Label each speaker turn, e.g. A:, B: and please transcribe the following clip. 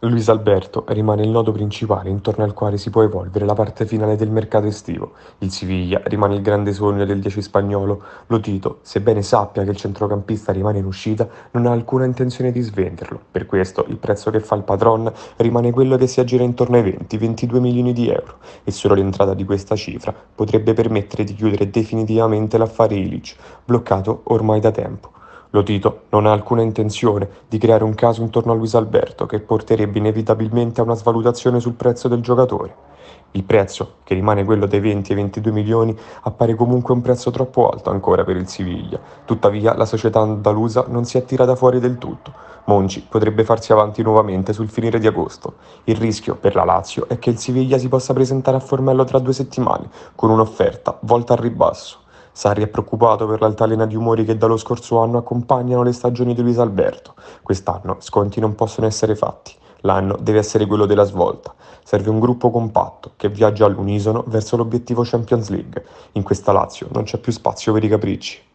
A: Luis Alberto rimane il nodo principale intorno al quale si può evolvere la parte finale del mercato estivo. Il Siviglia rimane il grande sogno del 10 spagnolo. Lo Tito, sebbene sappia che il centrocampista rimane in uscita, non ha alcuna intenzione di svenderlo. Per questo il prezzo che fa il padron rimane quello che si aggira intorno ai 20-22 milioni di euro e solo l'entrata di questa cifra potrebbe permettere di chiudere definitivamente l'affare Ilic, bloccato ormai da tempo. Lotito non ha alcuna intenzione di creare un caso intorno a Luis Alberto che porterebbe inevitabilmente a una svalutazione sul prezzo del giocatore. Il prezzo, che rimane quello dei 20 e 22 milioni, appare comunque un prezzo troppo alto ancora per il Siviglia. Tuttavia la società andalusa non si è tirata fuori del tutto. Monci potrebbe farsi avanti nuovamente sul finire di agosto. Il rischio per la Lazio è che il Siviglia si possa presentare a Formello tra due settimane con un'offerta volta al ribasso. Sarri è preoccupato per l'altalena di umori che dallo scorso anno accompagnano le stagioni di Luis Alberto. Quest'anno sconti non possono essere fatti. L'anno deve essere quello della svolta. Serve un gruppo compatto che viaggia all'unisono verso l'obiettivo Champions League. In questa Lazio non c'è più spazio per i capricci.